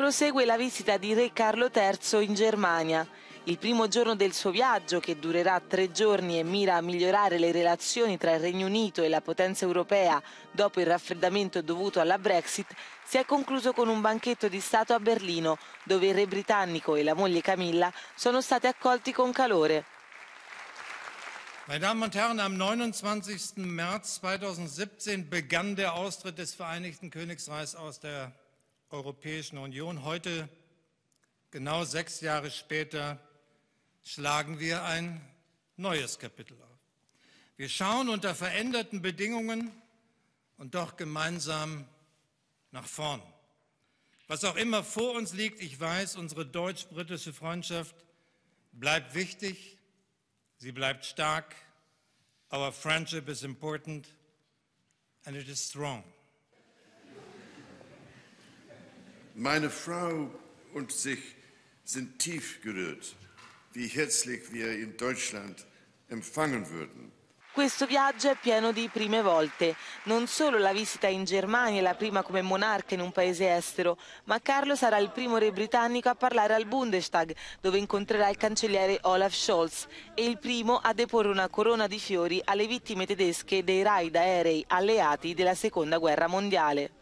prosegue la visita di Re Carlo III in Germania. Il primo giorno del suo viaggio, che durerà tre giorni e mira a migliorare le relazioni tra il Regno Unito e la potenza europea dopo il raffreddamento dovuto alla Brexit, si è concluso con un banchetto di Stato a Berlino, dove il re britannico e la moglie Camilla sono stati accolti con calore. Meine Damen und Herren, am 29. März 2017 begann der Austritt des Vereinigten Königreichs aus der Europäischen Union. Heute, genau sechs Jahre später, schlagen wir ein neues Kapitel auf. Wir schauen unter veränderten Bedingungen und doch gemeinsam nach vorn. Was auch immer vor uns liegt, ich weiß, unsere deutsch-britische Freundschaft bleibt wichtig, sie bleibt stark. Our friendship is important and it is strong. Meine Frau und sich sind tief gerührt, wie herzlich wir in Deutschland empfangen würden. Questo viaggio è pieno di prime volte, non solo la visita in Germania, la prima come monarca in un paese estero, ma Carlo sarà il primo re britannico a parlare al Bundestag, dove incontrerà il cancelliere Olaf Scholz, e il primo a deporre una corona di fiori alle vittime tedesche dei raid aerei alleati della Seconda Guerra Mondiale.